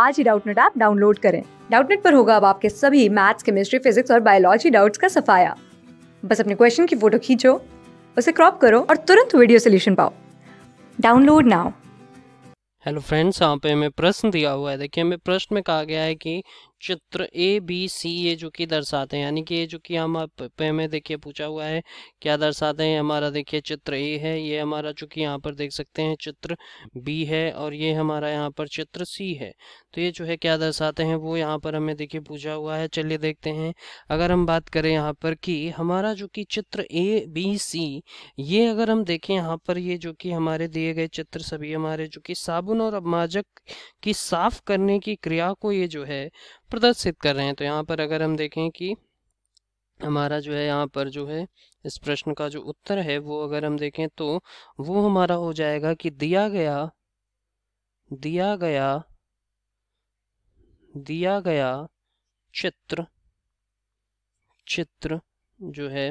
आज ही Doubtnut app download करें डाउटनेट पर होगा अब आपके सभी मैथ्स केमिस्ट्री फिजिक्स और बायोलॉजी डाउट्स का सफाया बस अपने क्वेश्चन की फोटो खींचो उसे क्रॉप करो और तुरंत वीडियो सोल्यूशन पाओ डाउनलोड नाउ हेलो फ्रेंड्स यहाँ पे हमें प्रश्न दिया हुआ है देखिए हमें प्रश्न में कहा गया है कि चित्र ए बी सी ये जो कि दर्शाते हैं यानी कि ये जो कि हम हमें देखिए पूछा हुआ है क्या दर्शाते हैं हमारा देखिए चित्र ए है ये हमारा जो कि यहाँ पर देख सकते हैं चित्र बी है और ये हमारा यहाँ पर चित्र सी है तो ये जो है क्या दर्शाते हैं वो यहाँ पर हमें देखिए पूछा हुआ है चलिए देखते हैं अगर हम बात करें यहाँ पर कि हमारा जो कि चित्र ए बी सी ये अगर हम देखें यहाँ पर ये जो कि हमारे दिए गए चित्र सभी हमारे जो कि साबुन और अमाजक की साफ करने की क्रिया को ये जो है प्रदर्शित कर रहे हैं तो यहाँ पर अगर हम देखें कि हमारा जो है यहाँ पर जो है इस प्रश्न का जो उत्तर है वो अगर हम देखें तो वो हमारा हो जाएगा कि दिया गया दिया गया दिया गया चित्र चित्र जो है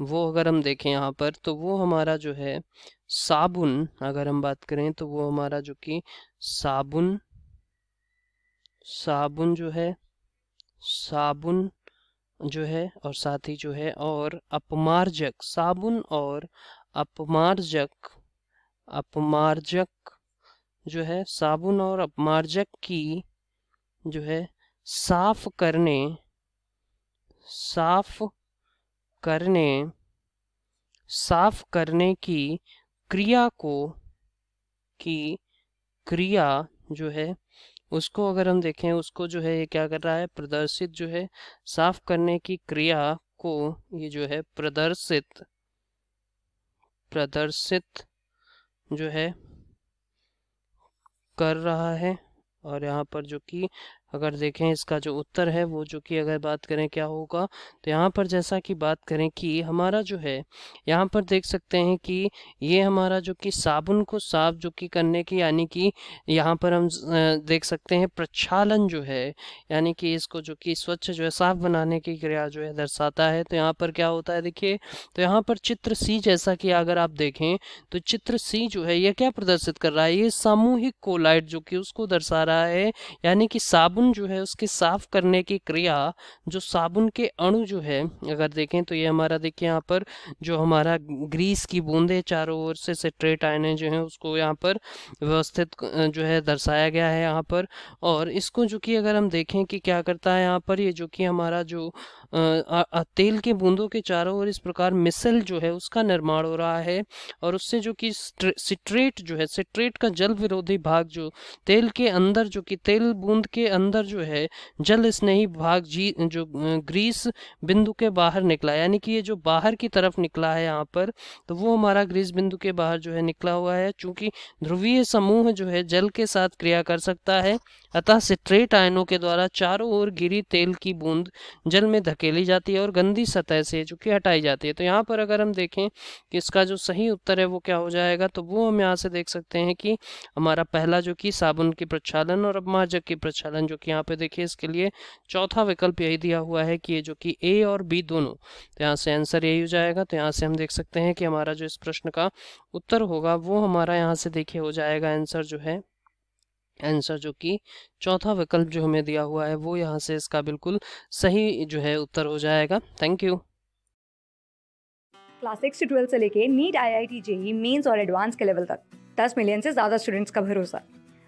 वो अगर हम देखें यहाँ पर तो वो हमारा जो है साबुन अगर हम बात करें तो वो हमारा जो कि साबुन साबुन जो है साबुन जो है और साथ ही जो है और अपमार्जक साबुन और अपमार्जक अपमार्जक जो है साबुन और अपमार्जक की जो है साफ करने साफ करने साफ करने की क्रिया को की क्रिया जो है उसको अगर हम देखें उसको जो है ये क्या कर रहा है प्रदर्शित जो है साफ करने की क्रिया को ये जो है प्रदर्शित प्रदर्शित जो है कर रहा है और यहाँ पर जो कि अगर देखें इसका जो उत्तर है वो जो कि अगर बात करें क्या होगा तो यहाँ पर जैसा कि बात करें कि हमारा जो है यहाँ पर देख सकते हैं कि ये हमारा जो कि साबुन को साफ जो कि करने की यानी कि यहाँ पर हम देख सकते हैं प्रक्षालन जो है यानी कि इसको जो कि स्वच्छ जो है साफ बनाने की क्रिया जो है दर्शाता है तो यहाँ पर क्या होता है देखिए तो यहाँ पर चित्र सी जैसा कि अगर आप देखें तो चित्र सी जो है यह क्या प्रदर्शित कर रहा है ये सामूहिक कोलाइट जो कि उसको दर्शा रहा है यानी कि साबुन साबुन जो है उसके साफ करने की क्रिया जो साबुन के अणु जो है अगर देखें तो ये हमारा देखिए यहाँ पर जो हमारा ग्रीस की बूंदे चारों ओर से सिट्रेट आयने जो है उसको यहाँ पर व्यवस्थित जो है दर्शाया गया है यहाँ पर और इसको जो कि अगर हम देखें कि क्या करता है यहाँ पर ये जो कि हमारा जो आ, आ, तेल के बूंदों के चारों ओर इस प्रकार मिसल जो है उसका निर्माण हो रहा है और उससे जो कि सिट्रेट जो है सिट्रेट का जल विरोधी भाग जो तेल के अंदर जो कि तेल बूंद के अंदर अंदर जो है जल स्नेही भाग जी जो ग्रीस बिंदु के बाहर निकला यानी कि ये जो बाहर की तरफ निकला है यहाँ पर तो वो हमारा ग्रीस बिंदु के बाहर जो है निकला हुआ है चूंकि ध्रुवीय समूह जो है जल के साथ क्रिया कर सकता है अतः सिट्रेट आयनों के द्वारा चारों ओर गिरी तेल की बूंद जल में धकेली जाती है और गंदी सतह से जो कि हटाई जाती है तो यहाँ पर अगर हम देखें कि इसका जो सही उत्तर है वो क्या हो जाएगा तो वो हम यहाँ से देख सकते हैं कि हमारा पहला जो कि साबुन की प्रक्षालन और अबमार्जक की प्रक्षालन जो तक यहाँ पे देखिए इसके लिए चौथा विकल्प यही दिया हुआ है कि ये जो कि ए और बी दोनों तो यहाँ से आंसर यही हो जाएगा तो यहाँ से हम देख सकते हैं कि हमारा जो इस प्रश्न का उत्तर होगा वो हमारा यहाँ से देखिए हो जाएगा आंसर जो है आंसर जो कि चौथा विकल्प जो हमें दिया हुआ है वो यहाँ से इसका बिल्कुल सही जो है उत्तर हो जाएगा thank you class six twelfth से लेके NEET I I T JEE mains और एडवांस के लेवल तक 10 मिलियन से ज़्यादा स्टूडेंट्स का भरोसा